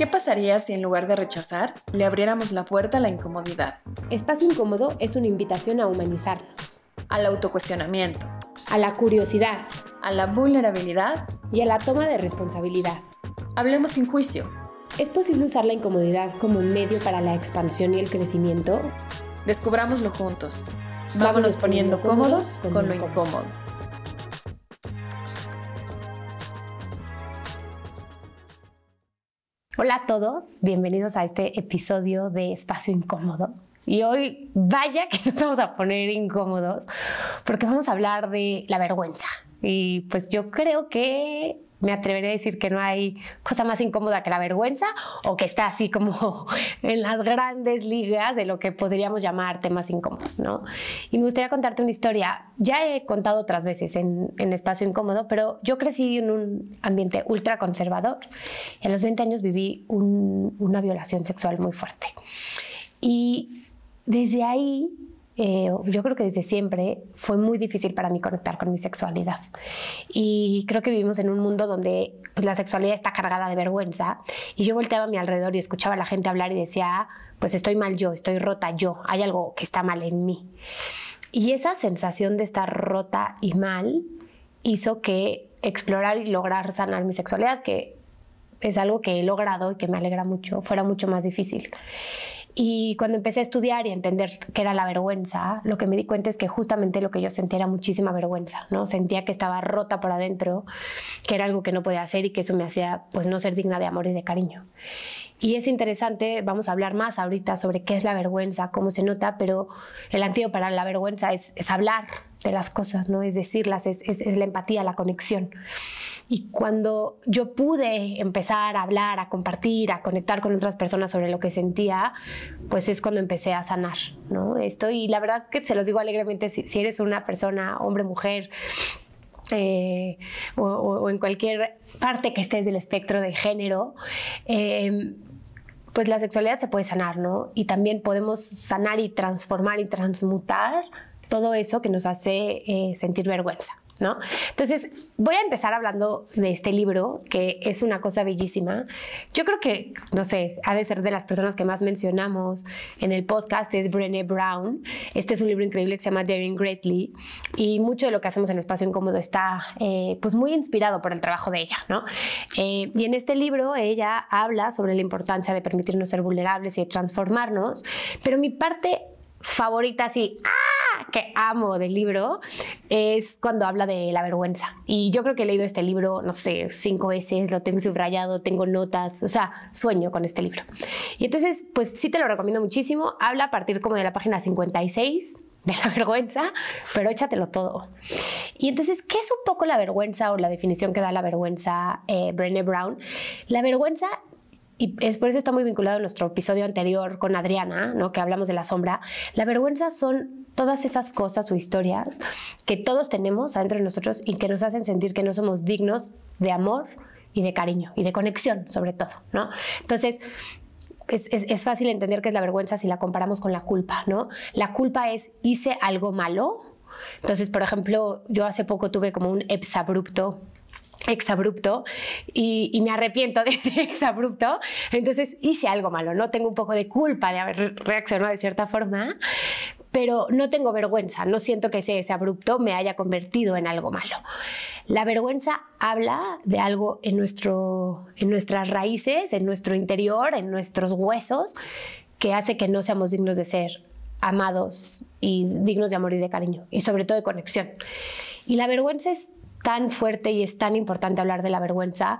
¿Qué pasaría si en lugar de rechazar, le abriéramos la puerta a la incomodidad? Espacio incómodo es una invitación a humanizarnos. Al autocuestionamiento. A la curiosidad. A la vulnerabilidad. Y a la toma de responsabilidad. Hablemos sin juicio. ¿Es posible usar la incomodidad como un medio para la expansión y el crecimiento? Descubrámoslo juntos. Vámonos, poniendo, cómodos con, lo incómodo. Hola a todos, bienvenidos a este episodio de Espacio Incómodo. Y hoy vaya que nos vamos a poner incómodos porque vamos a hablar de la vergüenza. Y pues yo creo que me atreveré a decir que no hay cosa más incómoda que la vergüenza o que está así como en las grandes ligas de lo que podríamos llamar temas incómodos, ¿no? Y me gustaría contarte una historia. Ya he contado otras veces en, espacio incómodo, pero yo crecí en un ambiente ultra conservador. Y a los 20 años viví una violación sexual muy fuerte. Y desde ahí eh, yo creo que desde siempre fue muy difícil para mí conectar con mi sexualidad. Y creo que vivimos en un mundo donde pues, la sexualidad está cargada de vergüenza. Y yo volteaba a mi alrededor y escuchaba a la gente hablar y decía, pues estoy mal yo, estoy rota yo, hay algo que está mal en mí. Y esa sensación de estar rota y mal hizo que explorar y lograr sanar mi sexualidad, que es algo que he logrado y que me alegra mucho, fuera mucho más difícil. Y cuando empecé a estudiar y a entender qué era la vergüenza, lo que me di cuenta es que justamente lo que yo sentía era muchísima vergüenza, ¿no? Sentía que estaba rota por adentro, que era algo que no podía hacer y que eso me hacía pues no ser digna de amor y de cariño. Y es interesante, vamos a hablar más ahorita sobre qué es la vergüenza, cómo se nota, pero el antídoto para la vergüenza es, es hablar, de las cosas, ¿no? Es decirlas, es, es, la empatía, la conexión. Y cuando yo pude empezar a hablar, a compartir, a conectar con otras personas sobre lo que sentía, pues es cuando empecé a sanar, ¿no? Esto, y la verdad que se los digo alegremente, si, eres una persona, hombre, mujer, eh, o, en cualquier parte que estés del espectro de género, em, pues la sexualidad se puede sanar, ¿no? Y también podemos sanar y transformar y transmutar todo eso que nos hace eh, sentir vergüenza. ¿No? Entonces, voy a empezar hablando de este libro, que es una cosa bellísima. Yo creo que, no sé, ha de ser de las personas que más mencionamos en el podcast, es Brené Brown. Este es un libro increíble que se llama Daring Greatly, y mucho de lo que hacemos en el Espacio Incómodo está eh, pues muy inspirado por el trabajo de ella, ¿no? Eh, y en este libro ella habla sobre la importancia de permitirnos ser vulnerables y transformarnos, pero mi parte favorita, así, ¡ah! que amo del libro es cuando habla de la vergüenza. Y yo creo que he leído este libro, no sé, cinco veces, lo tengo subrayado, tengo notas, o sea, sueño con este libro. Y entonces, pues sí te lo recomiendo muchísimo. Habla a partir como de la página 56 de la vergüenza, pero échatelo todo. Y entonces, ¿qué es un poco la vergüenza o la definición que da la vergüenza eh, Brené Brown? La vergüenza y es por eso está muy vinculado a nuestro episodio anterior con Adriana, ¿no? que hablamos de la sombra, la vergüenza son todas esas cosas o historias que todos tenemos adentro de nosotros y que nos hacen sentir que no somos dignos de amor y de cariño y de conexión sobre todo, ¿no? Entonces, es, fácil entender que es la vergüenza si la comparamos con la culpa, ¿no? La culpa es hice algo malo. Entonces, por ejemplo, yo hace poco tuve como un exabrupto exabrupto y, y me arrepiento de ese exabrupto, entonces hice algo malo, no tengo un poco de culpa de haber reaccionado de cierta forma, pero no tengo vergüenza, no siento que ese abrupto me haya convertido en algo malo. La vergüenza habla de algo en nuestras raíces, en nuestro interior, en nuestros huesos, que hace que no seamos dignos de ser amados y dignos de amor y de cariño, y sobre todo de conexión. Y la vergüenza es tan fuerte y es tan importante hablar de la vergüenza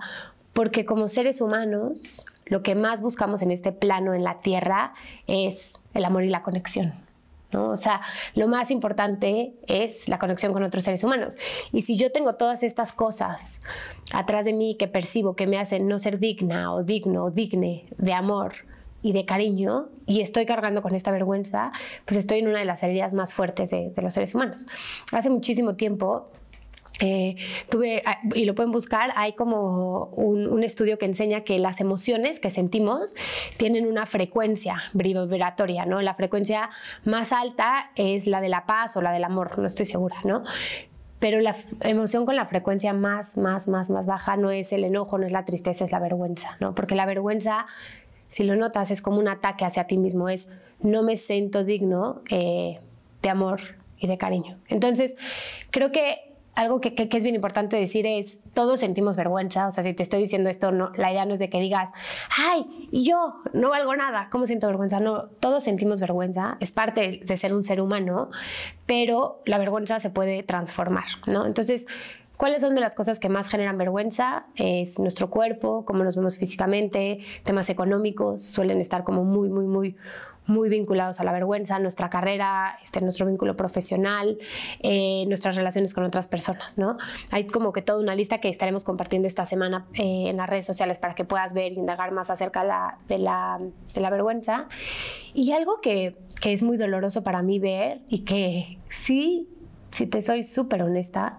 porque como seres humanos lo que más buscamos en este plano, en la tierra, es el amor y la conexión. O sea, lo más importante es la conexión con otros seres humanos. Y si yo tengo todas estas cosas atrás de mí que percibo que me hacen no ser digna o digno o digne de amor y de cariño, y estoy cargando con esta vergüenza, pues estoy en una de las heridas más fuertes de los seres humanos. Hace muchísimo tiempo eh, tuve, ah, y lo pueden buscar, hay como un, estudio que enseña que las emociones que sentimos tienen una frecuencia vibratoria, ¿no? La frecuencia más alta es la de la paz o la del amor, no estoy segura, ¿no? Pero la emoción con la frecuencia más, más, más, más baja no es el enojo, no es la tristeza, es la vergüenza, Porque la vergüenza, si lo notas, es como un ataque hacia ti mismo, es no me siento digno eh, de amor y de cariño. Entonces, creo que algo que, es bien importante decir es, todos sentimos vergüenza, o sea, si te estoy diciendo esto, no, la idea no es de que digas, ay, y yo no valgo nada, ¿cómo siento vergüenza? No, todos sentimos vergüenza, es parte de ser un ser humano, pero la vergüenza se puede transformar, ¿no? Entonces, ¿Cuáles son de las cosas que más generan vergüenza? Es nuestro cuerpo, cómo nos vemos físicamente, temas económicos, suelen estar como muy, muy, muy, muy vinculados a la vergüenza, nuestra carrera, este, nuestro vínculo profesional, eh, nuestras relaciones con otras personas, ¿no? Hay como que toda una lista que estaremos compartiendo esta semana eh, en las redes sociales para que puedas ver y e indagar más acerca de, la, de, la, vergüenza. Y algo que, que es muy doloroso para mí ver y que sí, si te soy súper honesta,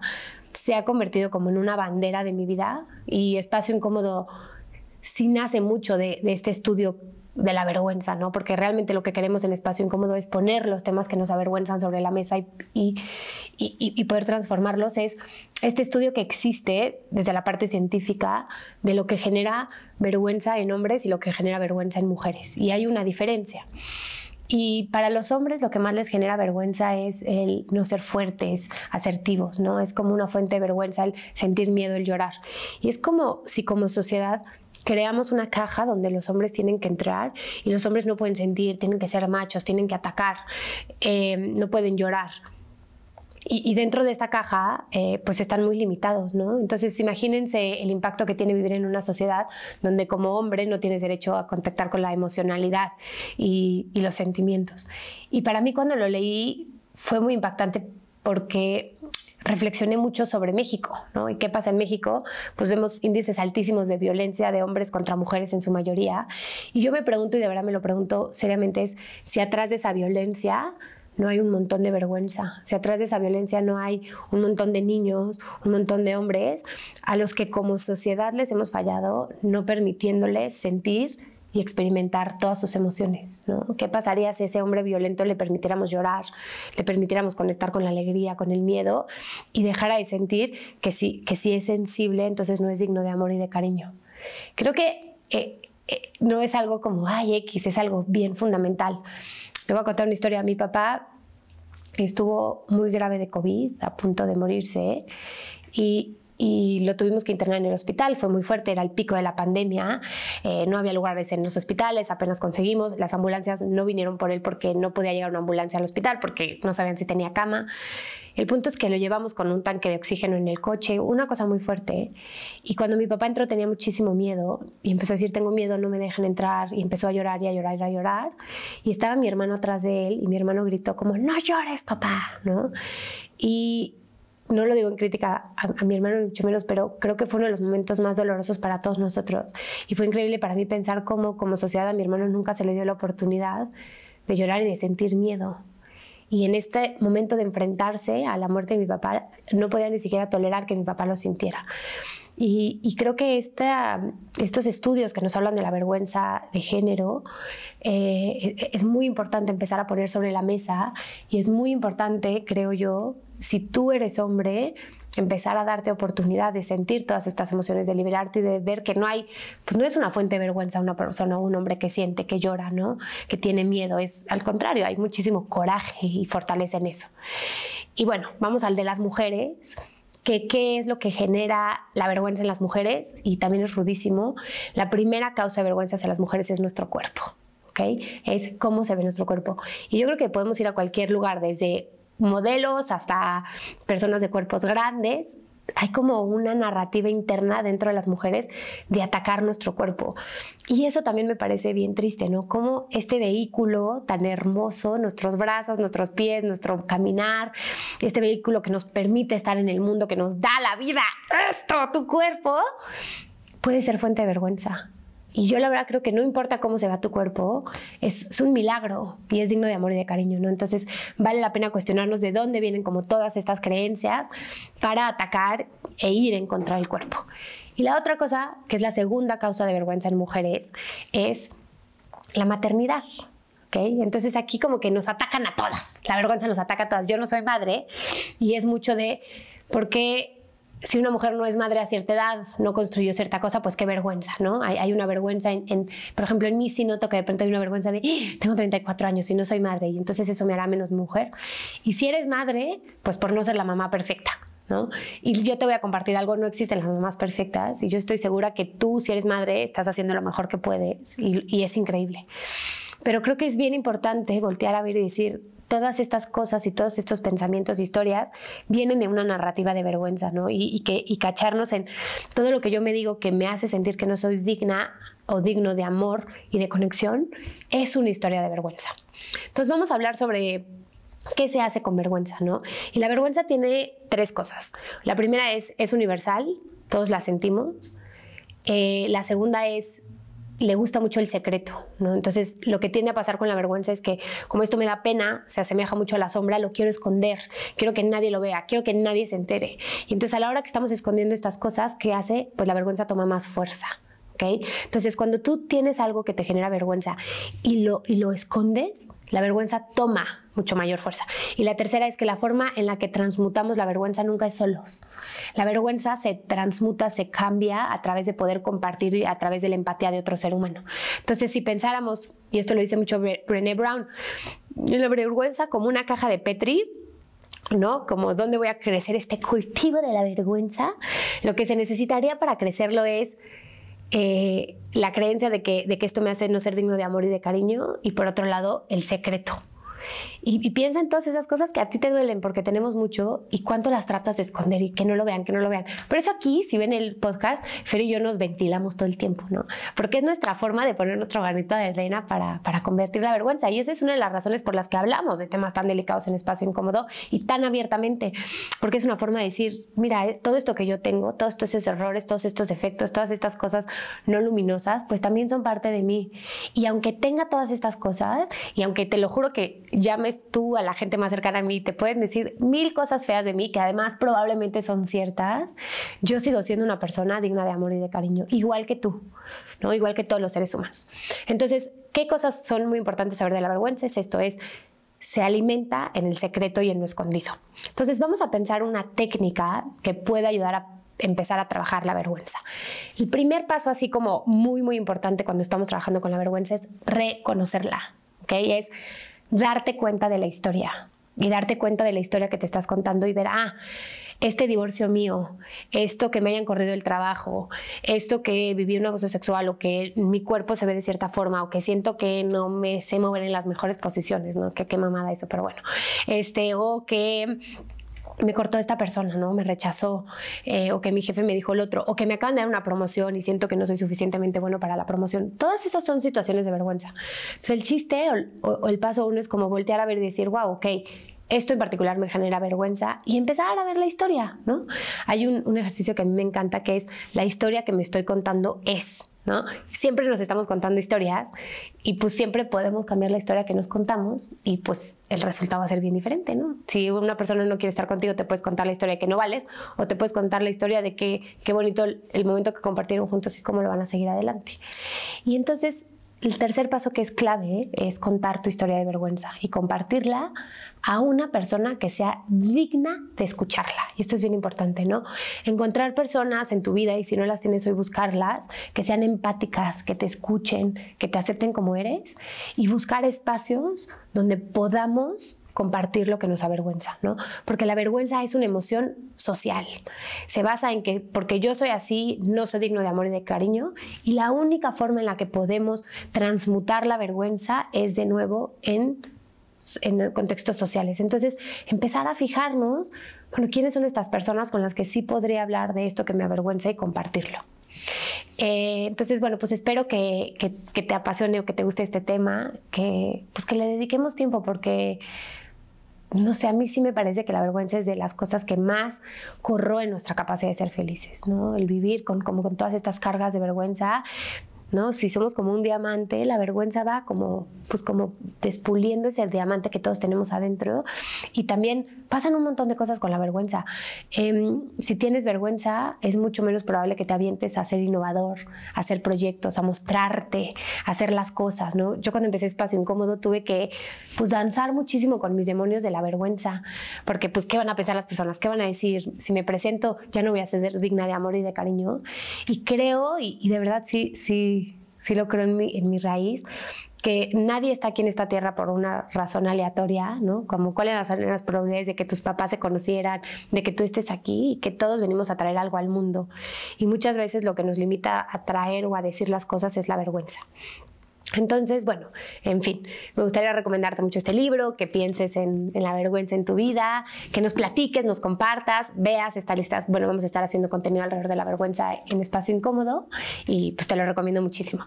se ha convertido como en una bandera de mi vida y espacio incómodo sí nace mucho de, de este estudio de la vergüenza, ¿no? Porque realmente lo que queremos en Espacio Incómodo es poner los temas que nos avergüenzan sobre la mesa y, y, y, poder transformarlos. Es este estudio que existe desde la parte científica de lo que genera vergüenza en hombres y lo que genera vergüenza en mujeres. Y hay una diferencia. Y para los hombres lo que más les genera vergüenza es el no ser fuertes, asertivos, ¿no? Es como una fuente de vergüenza el sentir miedo, el llorar. Y es como si como sociedad creamos una caja donde los hombres tienen que entrar y los hombres no pueden sentir, tienen que ser machos, tienen que atacar, eh, no pueden llorar, y, dentro de esta caja, eh, pues están muy limitados, ¿no? Entonces, imagínense el impacto que tiene vivir en una sociedad donde como hombre no tienes derecho a contactar con la emocionalidad y, y los sentimientos. Y para mí cuando lo leí fue muy impactante porque reflexioné mucho sobre México, ¿no? ¿Y qué pasa en México? Pues vemos índices altísimos de violencia de hombres contra mujeres en su mayoría. Y yo me pregunto, y de verdad me lo pregunto seriamente, es si atrás de esa violencia no hay un montón de vergüenza. si atrás de esa violencia no hay un montón de niños, un montón de hombres a los que como sociedad les hemos fallado no permitiéndoles sentir y experimentar todas sus emociones. ¿Qué pasaría si ese hombre violento le permitiéramos llorar, le permitiéramos conectar con la alegría, con el miedo y dejara de sentir que si, que si es sensible, entonces no es digno de amor y de cariño? Creo que eh, eh, no es algo como, ay, X, es algo bien fundamental te voy a contar una historia. Mi papá estuvo muy grave de COVID, a punto de morirse, y, lo tuvimos que internar en el hospital. Fue muy fuerte, era el pico de la pandemia. Eh, no había lugares en los hospitales, apenas conseguimos. Las ambulancias no vinieron por él porque no podía llegar una ambulancia al hospital, porque no sabían si tenía cama. El punto es que lo llevamos con un tanque de oxígeno en el coche, una cosa muy fuerte. Y cuando mi papá entró tenía muchísimo miedo y empezó a decir, tengo miedo, no me dejen entrar. Y empezó a llorar y a llorar y a llorar. Y estaba mi hermano atrás de él y mi hermano gritó como, no llores, papá, ¿no? Y no lo digo en crítica a, mi hermano mucho menos, pero creo que fue uno de los momentos más dolorosos para todos nosotros. Y fue increíble para mí pensar cómo como sociedad a mi hermano nunca se le dio la oportunidad de llorar y de sentir miedo. Y en este momento de enfrentarse a la muerte de mi papá, no podía ni siquiera tolerar que mi papá lo sintiera. Y, creo que estos estudios que nos hablan de la vergüenza de género, eh, e, es muy importante empezar a poner sobre la mesa y es muy importante, creo yo, si tú eres hombre, empezar a darte oportunidad de sentir todas estas emociones, de liberarte y de ver que no hay, pues no es una fuente de vergüenza una persona o un hombre que siente, que llora, ¿no? Que tiene miedo, es al contrario, hay muchísimo coraje y fortaleza en eso. Y bueno, vamos al de las mujeres, que qué es lo que genera la vergüenza en las mujeres, y también es rudísimo, la primera causa de vergüenza hacia las mujeres es nuestro cuerpo. ¿ok? Es cómo se ve nuestro cuerpo. Y yo creo que podemos ir a cualquier lugar, desde modelos hasta personas de cuerpos grandes, hay como una narrativa interna dentro de las mujeres de atacar nuestro cuerpo. Y eso también me parece bien triste, ¿no? Como este vehículo tan hermoso, nuestros brazos, nuestros pies, nuestro caminar, este vehículo que nos permite estar en el mundo, que nos da la vida, esto, tu cuerpo, puede ser fuente de vergüenza. Y yo la verdad creo que no importa cómo se va tu cuerpo, es, un milagro y es digno de amor y de cariño, ¿no? Entonces vale la pena cuestionarnos de dónde vienen como todas estas creencias para atacar e ir en contra del cuerpo. Y la otra cosa, que es la segunda causa de vergüenza en mujeres, es la maternidad. ¿Okay? Entonces aquí como que nos atacan a todas, la vergüenza nos ataca a todas. Yo no soy madre y es mucho de por qué si una mujer no es madre a cierta edad, no construyó cierta cosa, pues qué vergüenza, ¿no? Hay, una vergüenza, en, por ejemplo, en mí sí noto que de pronto hay una vergüenza de, ¡Ah! tengo 34 años y no soy madre, y entonces eso me hará menos mujer. Y si eres madre, pues por no ser la mamá perfecta, ¿No? Y yo te voy a compartir algo, no existen las mamás perfectas y yo estoy segura que tú, si eres madre, estás haciendo lo mejor que puedes y, y es increíble. Pero creo que es bien importante voltear a ver y decir, todas estas cosas y todos estos pensamientos, e historias, vienen de una narrativa de vergüenza, ¿no? Y, que, cacharnos en todo lo que yo me digo que me hace sentir que no soy digna o digno de amor y de conexión, es una historia de vergüenza. Entonces vamos a hablar sobre ¿Qué se hace con vergüenza? ¿no? Y la vergüenza tiene tres cosas. La primera es, es universal, todos la sentimos. Eh, la segunda es, le gusta mucho el secreto, ¿no? Entonces, lo que tiende a pasar con la vergüenza es que, como esto me da pena, se asemeja mucho a la sombra, lo quiero esconder, quiero que nadie lo vea, quiero que nadie se entere. Y entonces, a la hora que estamos escondiendo estas cosas, ¿qué hace? Pues la vergüenza toma más fuerza. Entonces, cuando tú tienes algo que te genera vergüenza y lo, lo escondes, la vergüenza toma mucho mayor fuerza. Y la tercera es que la forma en la que transmutamos la vergüenza nunca es solos. La vergüenza se transmuta, se cambia a través de poder compartir y a través de la empatía de otro ser humano. Entonces, si pensáramos, y esto lo dice mucho Brené Brown, la vergüenza como una caja de Petri, ¿no? Como dónde voy a crecer este cultivo de la vergüenza, lo que se necesitaría para crecerlo es eh, la creencia de que, de que esto me hace no ser digno de amor y de cariño, y por otro lado, el secreto. Y, piensa en todas esas cosas que a ti te duelen porque tenemos mucho y cuánto las tratas de esconder y que no lo vean, que no lo vean. Por eso aquí, si ven el podcast, Fer y yo nos ventilamos todo el tiempo, ¿no? Porque es nuestra forma de poner nuestro granito de arena para, para convertir la vergüenza. Y esa es una de las razones por las que hablamos de temas tan delicados en espacio incómodo y tan abiertamente. Porque es una forma de decir, mira, eh, todo esto que yo tengo, todos estos errores, todos estos defectos, todas estas cosas no luminosas, pues también son parte de mí. Y aunque tenga todas estas cosas, y aunque te lo juro que ya me tú, a la gente más cercana a mí, te pueden decir mil cosas feas de mí, que además probablemente son ciertas, yo sigo siendo una persona digna de amor y de cariño, igual que tú, ¿no? Igual que todos los seres humanos. Entonces, ¿qué cosas son muy importantes saber de la vergüenza? Es esto, es se alimenta en el secreto y en lo escondido. Entonces vamos a pensar una técnica que puede ayudar a empezar a trabajar la vergüenza. El primer paso, así como muy, muy importante cuando estamos trabajando con la vergüenza, es reconocerla. ¿ok? Es darte cuenta de la historia y darte cuenta de la historia que te estás contando y ver, ah, este divorcio mío, esto que me hayan corrido el trabajo, esto que viví un abuso sexual o que mi cuerpo se ve de cierta forma o que siento que no me sé mover en las mejores posiciones, ¿no? Que qué mamada eso, pero bueno. Este, o que me cortó esta persona, ¿no? Me rechazó, eh, o que mi jefe me dijo el otro, o que me acaban de dar una promoción y siento que no soy suficientemente bueno para la promoción. Todas esas son situaciones de vergüenza. Entonces, el chiste o, el paso uno es como voltear a ver y decir, wow, ok, esto en particular me genera vergüenza y empezar a ver la historia, ¿no? Hay un, un ejercicio que a mí me encanta que es la historia que me estoy contando es. Siempre nos estamos contando historias y pues siempre podemos cambiar la historia que nos contamos y pues el resultado va a ser bien diferente, Si una persona no quiere estar contigo, te puedes contar la historia de que no vales o te puedes contar la historia de que qué bonito el, el momento que compartieron juntos y cómo lo van a seguir adelante. Y entonces el tercer paso que es clave es contar tu historia de vergüenza y compartirla a una persona que sea digna de escucharla. Y esto es bien importante, ¿no? Encontrar personas en tu vida y si no las tienes hoy buscarlas, que sean empáticas, que te escuchen, que te acepten como eres y buscar espacios donde podamos compartir lo que nos avergüenza, ¿no? Porque la vergüenza es una emoción social. Se basa en que porque yo soy así, no soy digno de amor y de cariño, y la única forma en la que podemos transmutar la vergüenza es de nuevo en en contextos sociales. Entonces, empezar a fijarnos, bueno, ¿quiénes son estas personas con las que sí podría hablar de esto que me avergüenza y compartirlo? Eh, entonces, bueno, pues espero que, que, que, te apasione o que te guste este tema, que, pues que le dediquemos tiempo porque no sé, a mí sí me parece que la vergüenza es de las cosas que más corroe nuestra capacidad de ser felices, ¿no? El vivir con, como con todas estas cargas de vergüenza si somos como un diamante, la vergüenza va como, pues como despuliendo ese diamante que todos tenemos adentro. Y también pasan un montón de cosas con la vergüenza. Em, si tienes vergüenza, es mucho menos probable que te avientes a ser innovador, a hacer proyectos, a mostrarte, a hacer las cosas, ¿no? Yo cuando empecé Espacio Incómodo tuve que, pues, danzar muchísimo con mis demonios de la vergüenza, porque, pues, ¿qué van a pensar las personas? ¿Qué van a decir? Si me presento, ya no voy a ser digna de amor y de cariño. Y creo, y de verdad sí, sí sí lo creo en mi, raíz, que nadie está aquí en esta tierra por una razón aleatoria, ¿no? Como cuáles eran las probabilidades de que tus papás se conocieran, de que tú estés aquí y que todos venimos a traer algo al mundo. Y muchas veces lo que nos limita a traer o a decir las cosas es la vergüenza. Entonces, bueno, en fin, me gustaría recomendarte mucho este libro, que pienses en, la vergüenza en tu vida, que nos platiques, nos compartas, veas, esta listas. Bueno, vamos a estar haciendo contenido alrededor de la vergüenza en espacio incómodo y pues te lo recomiendo muchísimo.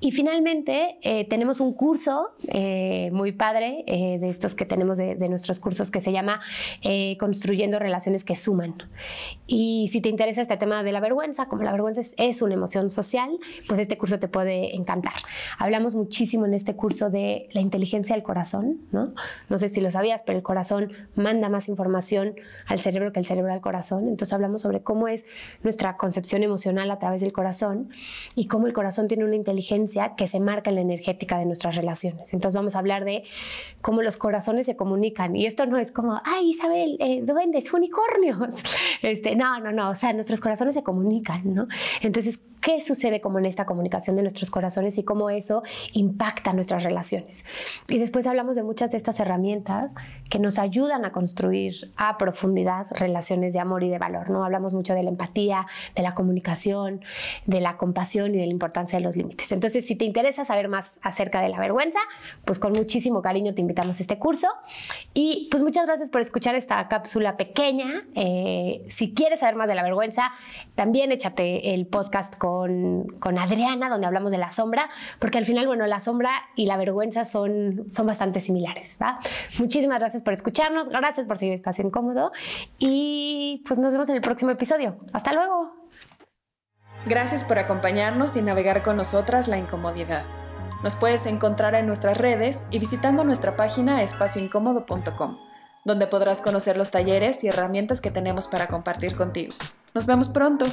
Y finalmente, eh, tenemos un curso eh, muy padre eh, de estos que tenemos de, nuestros cursos que se llama Construyendo Relaciones que Suman. Y si te interesa este tema de la vergüenza, como la vergüenza es, es una emoción social, pues este curso te puede encantar. Hablamos muchísimo en este curso de la inteligencia del corazón, ¿no? sé si lo sabías, pero el corazón manda más información al cerebro que el cerebro al corazón. Entonces hablamos sobre cómo es nuestra concepción emocional a través del corazón y cómo el corazón tiene una inteligencia que se marca en la energética de nuestras relaciones. Entonces vamos a hablar de cómo los corazones se comunican. Y esto no es como, ay Isabel, eh, duendes, unicornios. Este, no, no, no. O sea, nuestros corazones se comunican, ¿no? Entonces, qué sucede como en esta comunicación de nuestros corazones y cómo eso impacta nuestras relaciones. Y después hablamos de muchas de estas herramientas que nos ayudan a construir a profundidad relaciones de amor y de valor, ¿no? Hablamos mucho de la empatía, de la comunicación, de la compasión y de la importancia de los límites. Entonces, si te interesa saber más acerca de la vergüenza, pues con muchísimo cariño te invitamos a este curso. Y pues muchas gracias por escuchar esta cápsula pequeña. Eh, si quieres saber más de la vergüenza, también échate el podcast con con, Adriana, donde hablamos de la sombra, porque al final, bueno, la sombra y la vergüenza son, son bastante similares. ¿va? Muchísimas gracias por escucharnos, gracias por seguir Espacio Incómodo y pues nos vemos en el próximo episodio. Hasta luego. Gracias por acompañarnos y navegar con nosotras la incomodidad. Nos puedes encontrar en nuestras redes y visitando nuestra página espacioincómodo.com, donde podrás conocer los talleres y herramientas que tenemos para compartir contigo. Nos vemos pronto.